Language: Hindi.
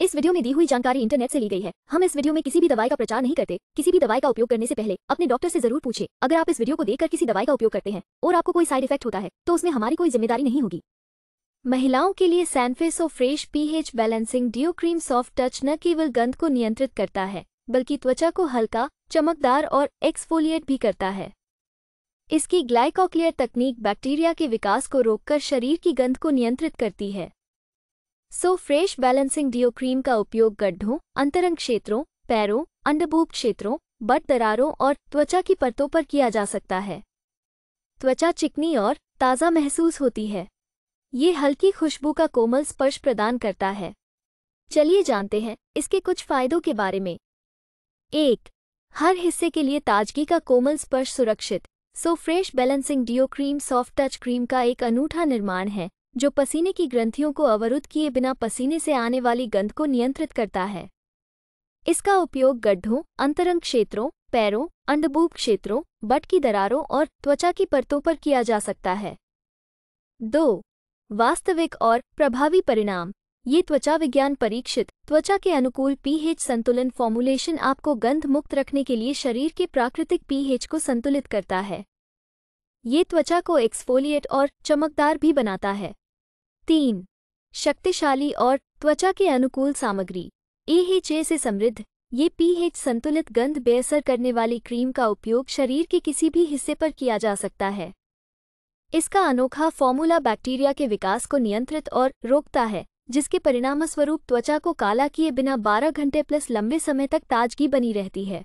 इस वीडियो में दी हुई जानकारी इंटरनेट से ली गई है हम इस वीडियो में किसी भी दवाई का प्रचार नहीं करते किसी भी दवाई का उपयोग करने से पहले अपने डॉक्टर से जरूर पूछे अगर आप इस वीडियो को देखकर किसी दवाई का उपयोग करते हैं और आपको कोई साइड इफेक्ट होता है तो उसमें हमारी कोई जिम्मेदारी नहीं होगी महिलाओं के लिए सैनफेस fresh pH balancing deo cream soft touch न केवल गंध को नियंत्रित करता है बल्कि त्वचा को हल्का चमकदार और एक्सफोलिएट भी करता है इसकी ग्लाइकोक्लियर तकनीक बैक्टीरिया के विकास को रोककर शरीर की गंध को नियंत्रित करती है so fresh balancing deo cream का उपयोग गड्ढों अंतरंग क्षेत्रों पैरों अंडबूब क्षेत्रों बट दरारों और त्वचा की परतों पर किया जा सकता है त्वचा चिकनी और ताज़ा महसूस होती है ये हल्की खुशबू का कोमल स्पर्श प्रदान करता है चलिए जानते हैं इसके कुछ फायदों के बारे में एक हर हिस्से के लिए ताजगी का कोमल स्पर्श सुरक्षित so fresh balancing deo cream soft touch cream का एक अनूठा निर्माण है जो पसीने की ग्रंथियों को अवरुद्ध किए बिना पसीने से आने वाली गंध को नियंत्रित करता है इसका उपयोग गड्ढों अंतरंग क्षेत्रों पैरों अंडबूब क्षेत्रों बट की दरारों और त्वचा की परतों पर किया जा सकता है दो वास्तविक और प्रभावी परिणाम ये त्वचा विज्ञान परीक्षित त्वचा के अनुकूल पीएच संतुलन फॉर्मुलेशन आपको गंध मुक्त रखने के लिए शरीर के प्राकृतिक पीएच को संतुलित करता है ये त्वचा को एक्सफोलिएट और चमकदार भी बनाता है तीन शक्तिशाली और त्वचा के अनुकूल सामग्री एएचए से समृद्ध ये पीएच संतुलित गंध बेअसर करने वाली क्रीम का उपयोग शरीर के किसी भी हिस्से पर किया जा सकता है इसका अनोखा फॉर्मूला बैक्टीरिया के विकास को नियंत्रित और रोकता है जिसके परिणामस्वरूप त्वचा को काला किए बिना 12 घंटे प्लस लंबे समय तक ताजगी बनी रहती है